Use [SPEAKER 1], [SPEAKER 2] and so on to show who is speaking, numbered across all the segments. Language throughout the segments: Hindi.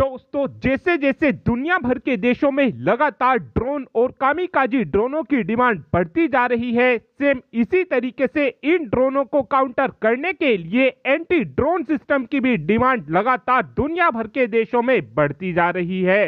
[SPEAKER 1] दोस्तों जैसे जैसे दुनिया भर के देशों में लगातार ड्रोन और कामिकाजी ड्रोनों की डिमांड बढ़ती जा रही है सेम इसी तरीके से इन ड्रोनों को काउंटर करने के लिए एंटी ड्रोन सिस्टम की भी डिमांड लगातार दुनिया भर के देशों में बढ़ती जा रही है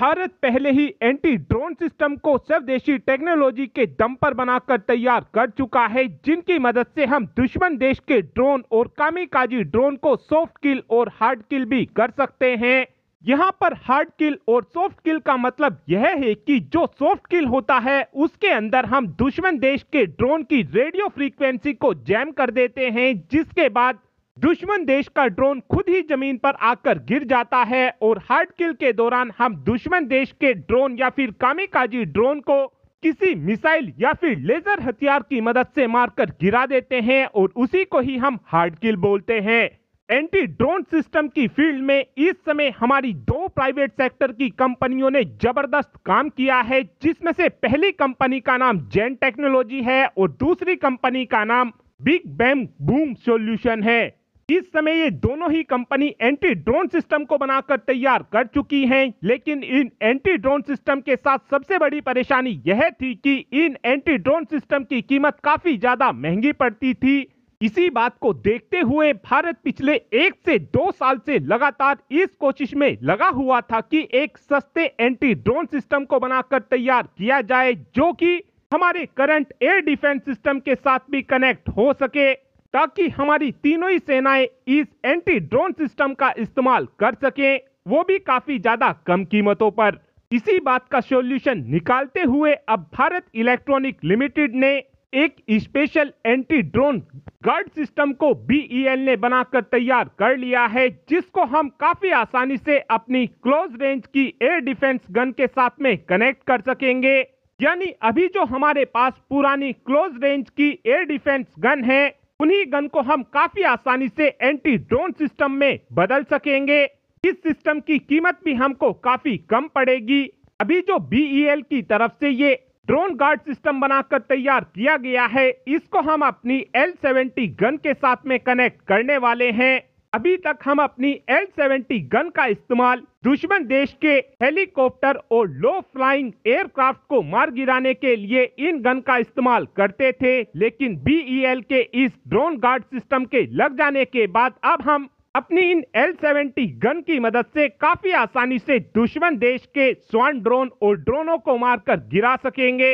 [SPEAKER 1] भारत पहले ही एंटी ड्रोन सिस्टम को स्वदेशी टेक्नोलॉजी के दम पर बनाकर तैयार कर चुका है जिनकी मदद से हम दुश्मन देश के ड्रोन और कामिकाजी ड्रोन को सॉफ्ट किल और हार्ड किल भी कर सकते हैं यहाँ पर हार्ड किल और सॉफ्ट किल का मतलब यह है कि जो सॉफ्ट किल होता है उसके अंदर हम दुश्मन देश के ड्रोन की रेडियो फ्रीक्वेंसी को जैम कर देते हैं जिसके बाद दुश्मन देश का ड्रोन खुद ही जमीन पर आकर गिर जाता है और हार्ड किल के दौरान हम दुश्मन देश के ड्रोन या फिर कामिकाजी ड्रोन को किसी मिसाइल या फिर लेजर हथियार की मदद से मारकर गिरा देते हैं और उसी को ही हम हार्ड किल बोलते हैं एंटी ड्रोन सिस्टम की फील्ड में इस समय हमारी दो प्राइवेट सेक्टर की कंपनियों ने जबरदस्त काम किया है जिसमें से पहली कंपनी का नाम जेन टेक्नोलॉजी है और दूसरी कंपनी का नाम बिग बैम बूम सॉल्यूशन है इस समय ये दोनों ही कंपनी एंटी ड्रोन सिस्टम को बनाकर तैयार कर चुकी हैं लेकिन इन एंटी ड्रोन सिस्टम के साथ सबसे बड़ी परेशानी यह थी कि इन एंटी ड्रोन सिस्टम की कीमत काफ़ी ज़्यादा महंगी पड़ती थी इसी बात को देखते हुए भारत पिछले एक से दो साल से लगातार इस कोशिश में लगा हुआ था कि एक सस्ते एंटी ड्रोन सिस्टम को बनाकर तैयार किया जाए जो कि हमारे करंट एयर डिफेंस सिस्टम के साथ भी कनेक्ट हो सके ताकि हमारी तीनों ही सेनाएं इस एंटी ड्रोन सिस्टम का इस्तेमाल कर सकें वो भी काफी ज्यादा कम कीमतों पर इसी बात का सॉल्यूशन निकालते हुए अब भारत इलेक्ट्रॉनिक लिमिटेड ने एक special anti drone guard system को बीईएल e ने बनाकर तैयार कर लिया है जिसको हम काफी आसानी से अपनी क्लोज रेंज की एयर डिफेंस गन के साथ में कनेक्ट कर सकेंगे यानी अभी जो हमारे पास पुरानी क्लोज रेंज की एयर डिफेंस गन है उन्हीं गन को हम काफी आसानी से एंटी ड्रोन सिस्टम में बदल सकेंगे इस सिस्टम की कीमत भी हमको काफी कम पड़ेगी अभी जो बीईएल e की तरफ से ये ड्रोन गार्ड सिस्टम बनाकर तैयार किया गया है इसको हम अपनी एल सेवेंटी गन के साथ में कनेक्ट करने वाले हैं अभी तक हम अपनी एल सेवेंटी गन का इस्तेमाल दुश्मन देश के हेलीकॉप्टर और लो फ्लाइंग एयरक्राफ्ट को मार गिराने के लिए इन गन का इस्तेमाल करते थे लेकिन बीईएल e के इस ड्रोन गार्ड सिस्टम के लग जाने के बाद अब हम अपनी इन एल सेवेंटी गन की मदद से काफी आसानी से दुश्मन देश के स्वान ड्रोन और ड्रोनों को मारकर गिरा सकेंगे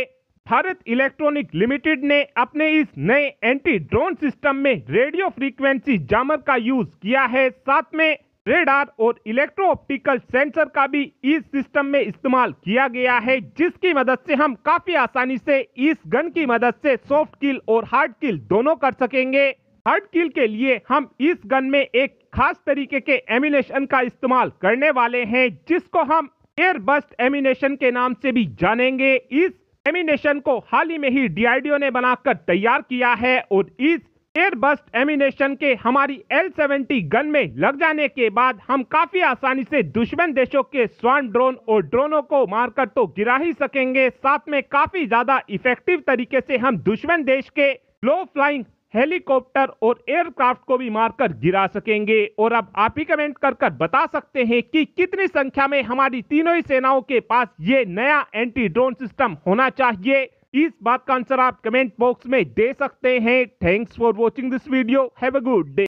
[SPEAKER 1] भारत इलेक्ट्रॉनिक लिमिटेड ने अपने इस नए एंटी ड्रोन सिस्टम में रेडियो फ्रीक्वेंसी जामर का यूज किया है साथ में रेडार और इलेक्ट्रो ऑप्टिकल सेंसर का भी इस सिस्टम में इस्तेमाल किया गया है जिसकी मदद से हम काफी आसानी से इस गन की मदद से सॉफ्ट किल और हार्ड किल दोनों कर सकेंगे हार्ड किल के लिए हम इस गन में एक खास तरीके के एमिनेशन का इस्तेमाल करने वाले हैं जिसको हम एयर बस्ट एमिनेशन के नाम से भी जानेंगे इस एमिनेशन को हाल ही में ही डीआरडीओ ने बनाकर तैयार किया है और इस एयर बस्ट एमिनेशन के हमारी एल सेवेंटी गन में लग जाने के बाद हम काफी आसानी से दुश्मन देशों के स्वान ड्रोन और ड्रोनों को मारकर तो गिरा ही सकेंगे साथ में काफी ज्यादा इफेक्टिव तरीके से हम दुश्मन देश के लो फ्लाइंग हेलीकॉप्टर और एयरक्राफ्ट को भी मारकर गिरा सकेंगे और अब आप ही कमेंट कर कर बता सकते हैं कि कितनी संख्या में हमारी तीनों ही सेनाओं के पास ये नया एंटी ड्रोन सिस्टम होना चाहिए इस बात का आंसर आप कमेंट बॉक्स में दे सकते हैं thanks for watching this video have a good day